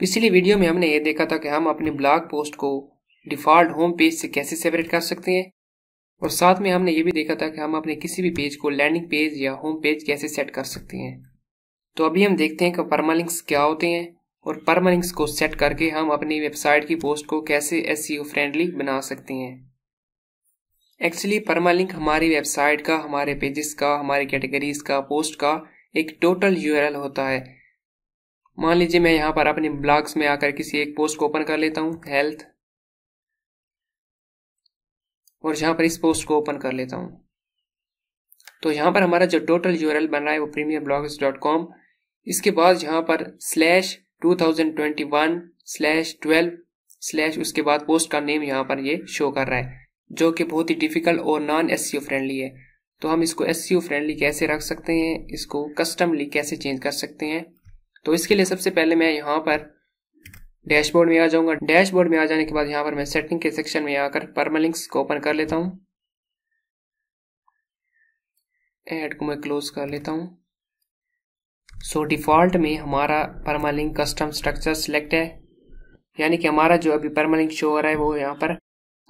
पिछली वीडियो में हमने ये देखा था कि हम अपने ब्लॉग पोस्ट को डिफ़ॉल्ट होम पेज से कैसे सेपरेट कर सकते हैं और साथ में हमने ये भी देखा था कि हम अपने किसी भी पेज को लैंडिंग पेज या होम पेज कैसे सेट कर सकते हैं तो अभी हम देखते हैं कि परमालिंक्स क्या होते हैं और परमालिंक्स को सेट करके हम अपनी वेबसाइट की पोस्ट को कैसे एस फ्रेंडली e बना सकते हैं एक्चुअली परमालिंक हमारी वेबसाइट का हमारे पेजेस का हमारे कैटेगरीज का पोस्ट का एक टोटल यूआरएल होता है मान लीजिए मैं यहाँ पर अपने ब्लॉग्स में आकर किसी एक पोस्ट को ओपन कर लेता हूँ हेल्थ और यहाँ पर इस पोस्ट को ओपन कर लेता हूँ तो यहाँ पर हमारा जो टोटल यूआरएल बन रहा है वो प्रीमियर ब्लॉग्स डॉट कॉम इसके बाद यहाँ पर slash two thousand twenty one slash twelve slash उसके बाद पोस्ट का नेम यहाँ पर ये शो कर रहा है जो कि बहुत ही डिफिकल्ट और नॉन एस फ्रेंडली है तो हम इसको एस फ्रेंडली e कैसे रख सकते हैं इसको कस्टमली कैसे चेंज कर सकते हैं तो इसके लिए सबसे पहले मैं यहाँ पर डैशबोर्ड में आ जाऊंगा डैशबोर्ड में आ जाने के बाद यहाँ पर मैं सेटिंग के सेक्शन में आकर परमालिंक्स को ओपन कर लेता हूँ एड को मैं क्लोज कर लेता हूँ सो so, डिफ़ॉल्ट में हमारा परमालिंक कस्टम स्ट्रक्चर सिलेक्ट है यानी कि हमारा जो अभी परमालिंक शो हो रहा है वो यहाँ पर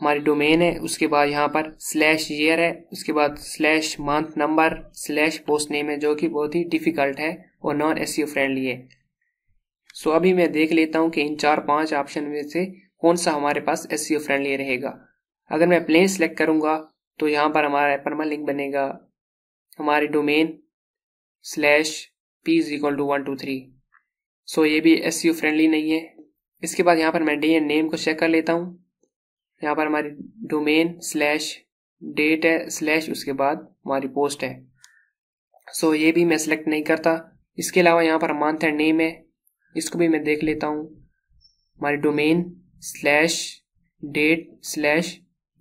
हमारी डोमेन है उसके बाद यहाँ पर स्लैश ईयर है उसके बाद slash month number slash post name है जो कि बहुत ही डिफिकल्ट है और नॉन एस फ्रेंडली है सो अभी मैं देख लेता हूँ कि इन चार पांच ऑप्शन में से कौन सा हमारे पास एस फ्रेंडली रहेगा अगर मैं प्लेन सेलेक्ट करूंगा तो यहाँ पर हमारा परमा लिंक बनेगा हमारी domain slash P is equal to one two three so ये भी एस फ्रेंडली नहीं है इसके बाद यहाँ पर मैं डी एंड नेम को चेक कर लेता हूँ यहाँ पर हमारी डोमेन स्लैश डेट है स्लैश उसके बाद हमारी पोस्ट है सो so, ये भी मैं सिलेक्ट नहीं करता इसके अलावा यहाँ पर मंथ एंड नेम है इसको भी मैं देख लेता हूँ हमारी domain slash date slash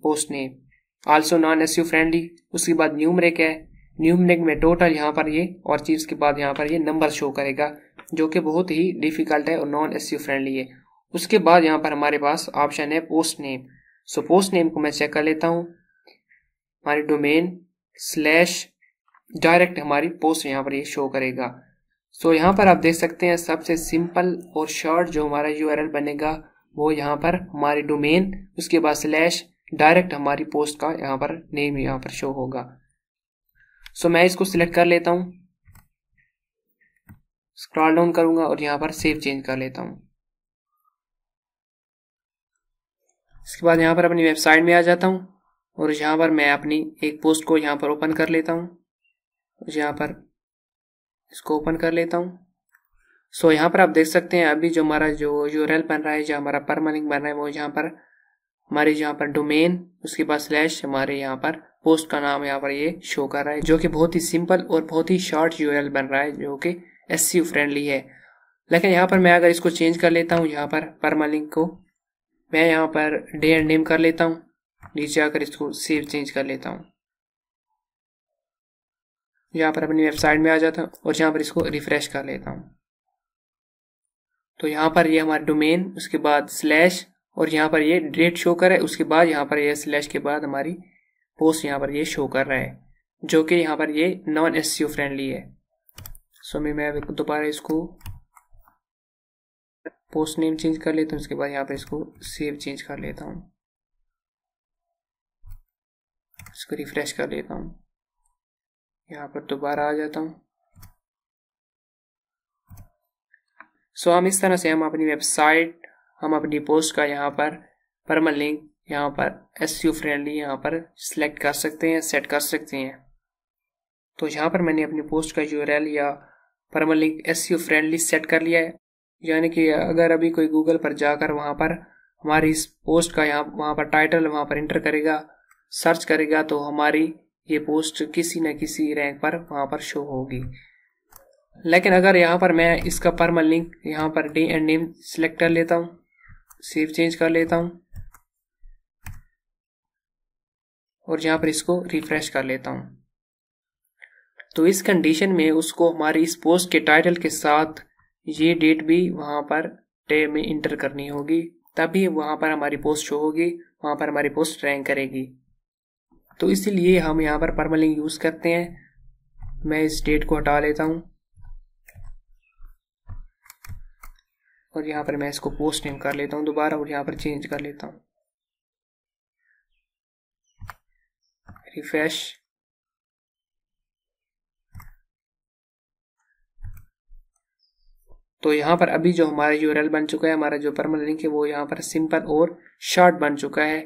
post name also non S friendly उसके बाद न्यूमरिक है न्यूमरिक में टोटल यहाँ पर ये और चीज़ के बाद यहाँ पर ये नंबर शो करेगा जो कि बहुत ही डिफ़िकल्ट है और नॉन एस फ्रेंडली है उसके बाद यहाँ पर हमारे पास ऑप्शन है post name so post name को मैं चेक कर लेता हूँ हमारी डोमेन स्लैश डायरेक्ट हमारी पोस्ट यहाँ पर ये शो करेगा सो so, यहाँ पर आप देख सकते हैं सबसे सिंपल और शॉर्ट जो हमारा यू बनेगा वो यहाँ पर हमारी डोमेन उसके बाद स्लैश डायरेक्ट हमारी पोस्ट का यहाँ पर नेम यहाँ पर शो होगा सो so, मैं इसको सिलेक्ट कर लेता हूँ स्क्रॉल डाउन करूंगा और यहाँ पर सेव चेंज कर लेता हूँ इसके बाद यहाँ पर अपनी वेबसाइट में आ जाता हूँ और यहाँ पर मैं अपनी एक पोस्ट को यहाँ पर ओपन कर लेता हूँ यहाँ पर इसको ओपन कर लेता हूँ सो so, यहाँ पर आप देख सकते हैं अभी जो हमारा जो यू बन रहा है जो हमारा परमालिंक बन रहा है वो यहाँ पर हमारे यहाँ पर डोमेन उसके बाद स्लैश हमारे यहाँ पर पोस्ट का नाम यहाँ पर ये शो कर रहा है जो कि बहुत ही सिंपल और बहुत ही शॉर्ट यू बन रहा है जो कि एस फ्रेंडली है लेकिन यहाँ पर मैं अगर इसको चेंज कर लेता हूँ यहाँ पर लिंक को मैं यहाँ पर डे एंड नेम कर लेता हूँ नीचे आकर इसको सेव चेंज कर लेता हूँ यहाँ पर अपनी वेबसाइट में आ जाता हूँ और यहाँ पर इसको रिफ्रेश कर लेता हूँ तो यहाँ पर ये यह हमारा डोमेन उसके बाद स्लैश और यहाँ पर ये यह डेट शो कर है उसके बाद यहाँ पर ये यह स्लैश के बाद हमारी पोस्ट यहाँ पर ये शो कर रहा है जो कि यहाँ पर ये नॉन एस फ्रेंडली है सो मैं दोबारा इसको पोस्ट नेम चेंज कर लेता हूँ उसके बाद यहाँ पर इसको सेव चेंज कर लेता हूँ इसको रिफ्रेश कर लेता हूँ यहाँ पर दोबारा आ जाता हूँ सो so, हम इस तरह से हम अपनी वेबसाइट हम अपनी पोस्ट का यहाँ पर परमल लिंक यहाँ पर एस यू फ्रेंडली यहाँ पर सिलेक्ट कर सकते हैं सेट कर सकते हैं तो यहाँ पर मैंने अपनी पोस्ट का यूआरएल या permalink SEO friendly set कर लिया है यानी कि अगर अभी कोई गूगल पर जाकर वहां पर हमारी इस पोस्ट का यहाँ वहां पर टाइटल वहां पर इंटर करेगा सर्च करेगा तो हमारी ये पोस्ट किसी न किसी रैंक पर वहां पर शो होगी लेकिन अगर यहाँ पर मैं इसका परमल लिंक यहाँ पर डी एंड नेम सिलेक्ट कर लेता हूँ सेव चेंज कर लेता हूँ और यहाँ पर इसको रिफ्रेश कर लेता हूँ तो इस कंडीशन में उसको हमारी इस पोस्ट के टाइटल के साथ ये डेट भी वहाँ पर टे में इंटर करनी होगी तभी वहाँ पर हमारी पोस्ट शो होगी वहाँ पर हमारी पोस्ट रैंक करेगी तो इसीलिए हम यहाँ पर परमालिंक यूज़ करते हैं मैं इस डेट को हटा लेता हूँ और यहाँ पर मैं इसको पोस्ट नेम कर लेता हूँ दोबारा और यहाँ पर चेंज कर लेता हूँ रिफ्रेश तो यहाँ पर अभी जो हमारा यू बन चुका है हमारा जो परमानेंट लिंक है वो यहाँ पर सिंपल और शॉर्ट बन चुका है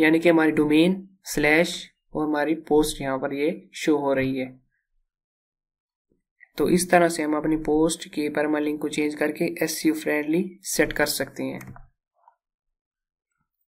यानी कि हमारी डोमेन स्लैश और हमारी पोस्ट यहाँ पर ये शो हो रही है तो इस तरह से हम अपनी पोस्ट के लिंक को चेंज करके एस फ्रेंडली सेट कर सकते हैं